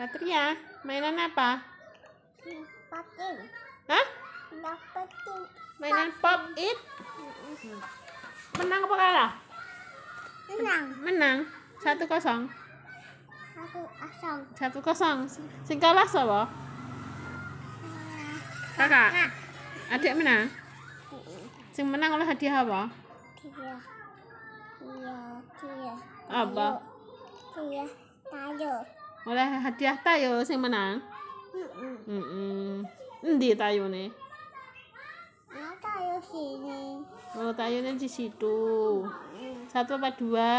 Satria, mainan apa? Pop in. Hah? Pop in. Mainan pop it. Menang apa kalah? Menang. Menang. Satu kosong. Satu kosong. Satu kosong. Sing kalah Kakak. Adik menang. Sing menang oleh hadiah apa? Hadiah. Iya, iya. Apa? Iya, tayo. Oleh hadiah tayo sing menang. hmm Heeh. Endi nih? Ah, tayo sini. Oh, nih di situ. Satu apa dua?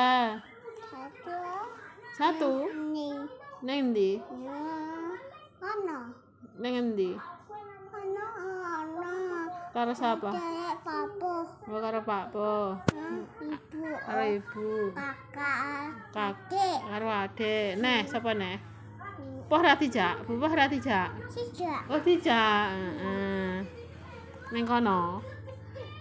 Satu. Satu? Neng. Neng ndi? Ya. Neng ndi? karo sapa oh karo pak ibu karo ibu kakak kakak karo adik neh siapa neh poh ra dijak bubuh ra dijak dijak oh dijak heeh ning kono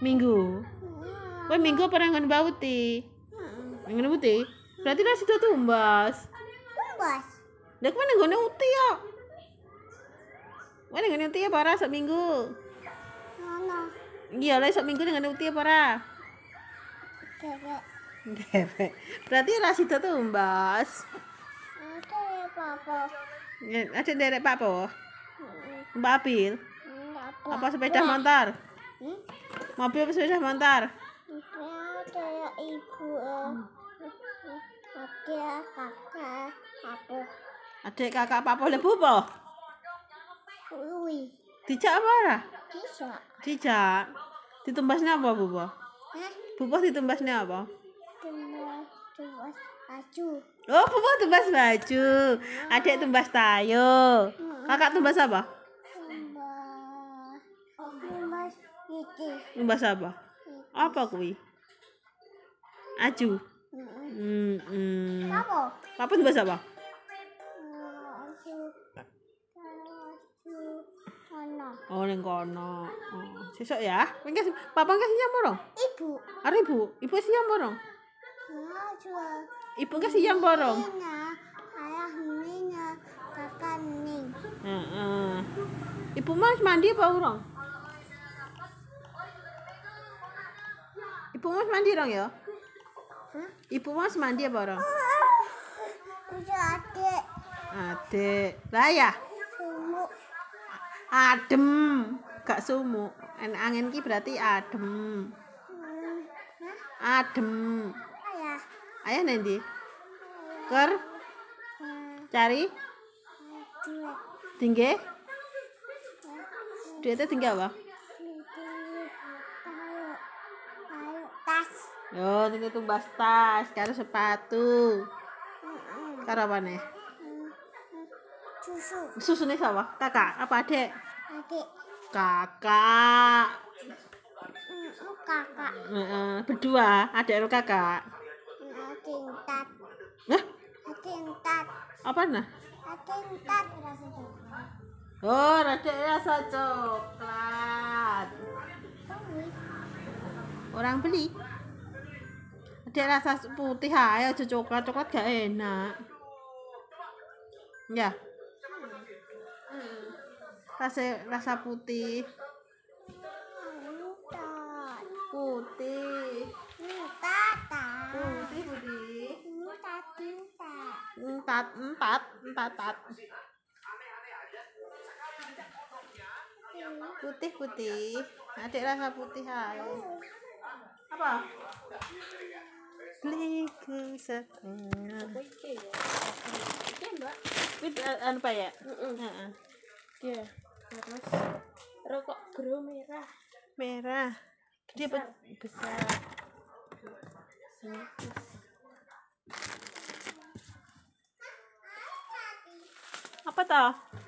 minggu iya. kowe minggu pernah ngon bauti heeh ngon bauti berarti ra sido tumbas tumbas Dek mana ngon uti ya? Mana ngon uti ya baras seminggu? Iya, lah esok minggu dengan uti apa ya, ora? Dewek. Dewek. Berarti Rasido tuh, Mbas. Ada ya, Papa. Ya, Ada derek Papa? Mbak Abil? Apa sepeda motor? Hmm? Mobil apa sepeda motor? Ada ya, ibu. Ada ya, kakak Papa. Adik kakak Papa lebu po? Uwi. Dijak apa ora? Cicak. Cicak. Ditumbasnya apa, Buboh? Hah? Buboh ditumbasnya apa? Tumbas, baju. Oh, Buboh tumbas baju. ada iya. Adik tumbas tayo. Hmm. Kakak tumbas apa? Tumbas. Tumbas Tumbas apa? Apa kuwi? Aju. Hmm. Apa? Apa tumbas apa? Oh, ning kono. Oh, sesuk ya. Wingi papa ngasih siang borong. Ibu. Are ibu, ibu siang borong. Ibu ngasih siang borong. Ayah ninya kakak ning. Heeh. Ibu mas mandi apa urung? Ibu mas mandi dong ya? Ibu mas mandi apa urung? Ibu adik. Adik. Lah ya? adem gak sumuk en angin ki berarti adem adem ayah ayah nanti ker cari tinggi duitnya tinggi apa yo tinggi tuh tas karo sepatu karo apa nih susu nih siapa kakak apa adik adik kakak kakak berdua adik lu kakak tingkat tingkat apa nah tingkat oh rasa ya, rasa coklat orang beli ada rasa putih ayo coklat coklat gak enak ya rasa rasa putih putih putih putih putih putih putih putih adik rasa putih haus apa ke setengah itu apa ya? Iya terus rokok grow merah merah gede besar, besar. apa toh